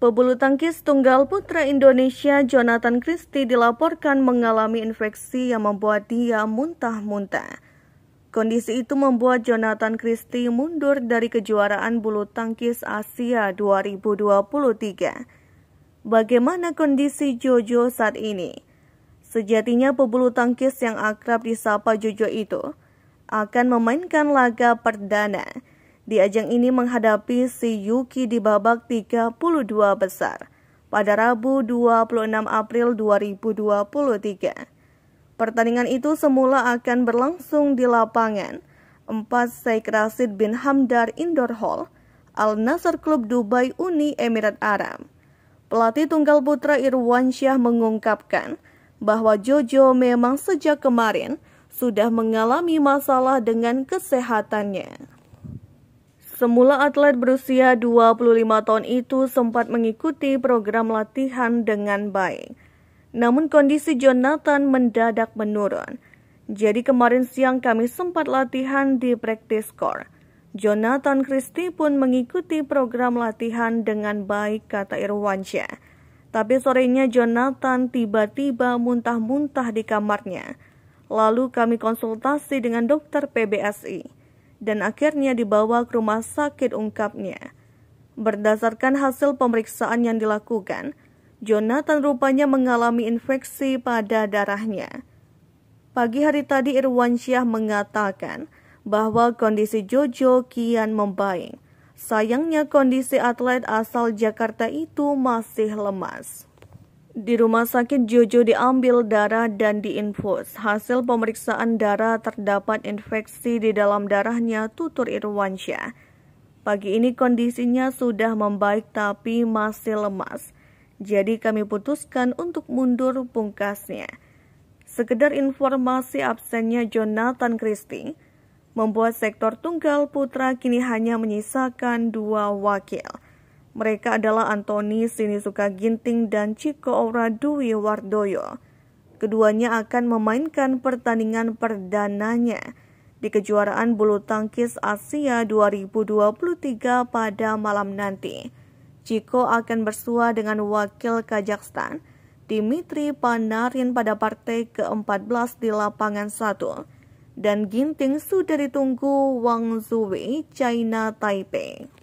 Pebulu tangkis tunggal putra Indonesia Jonathan Christie dilaporkan mengalami infeksi yang membuat dia muntah-muntah. Kondisi itu membuat Jonathan Christie mundur dari kejuaraan bulu tangkis Asia 2023. Bagaimana kondisi Jojo saat ini? Sejatinya pebulu tangkis yang akrab disapa Jojo itu akan memainkan laga perdana di ajang ini menghadapi si Yuki di babak 32 besar pada Rabu 26 April 2023. Pertandingan itu semula akan berlangsung di lapangan 4 Sheikh Rashid bin Hamdar Indoor Hall, Al Nasr Club Dubai Uni Emirat Arab. Pelatih tunggal putra Irwan Syah mengungkapkan bahwa Jojo memang sejak kemarin sudah mengalami masalah dengan kesehatannya. Semula atlet berusia 25 tahun itu sempat mengikuti program latihan dengan baik. Namun kondisi Jonathan mendadak menurun. Jadi kemarin siang kami sempat latihan di practice court. Jonathan Christie pun mengikuti program latihan dengan baik, kata Irwansyah. Tapi sorenya Jonathan tiba-tiba muntah-muntah di kamarnya. Lalu kami konsultasi dengan dokter PBSI dan akhirnya dibawa ke rumah sakit ungkapnya. Berdasarkan hasil pemeriksaan yang dilakukan, Jonathan rupanya mengalami infeksi pada darahnya. Pagi hari tadi Irwansyah mengatakan bahwa kondisi Jojo kian membaik. Sayangnya kondisi atlet asal Jakarta itu masih lemas. Di rumah sakit Jojo diambil darah dan diinfus. Hasil pemeriksaan darah terdapat infeksi di dalam darahnya tutur Irwansyah. Pagi ini kondisinya sudah membaik tapi masih lemas. Jadi kami putuskan untuk mundur pungkasnya. Sekedar informasi absennya Jonathan Christie membuat sektor tunggal putra kini hanya menyisakan dua wakil. Mereka adalah Antoni Sinisuka Ginting dan Chico Ora Dwi Wardoyo. Keduanya akan memainkan pertandingan perdananya di kejuaraan bulu tangkis Asia 2023 pada malam nanti. Chico akan bersua dengan wakil Kazakhstan, Dimitri Panarin pada partai ke-14 di lapangan 1 dan Ginting sudah ditunggu Wang Zui, China Taipei.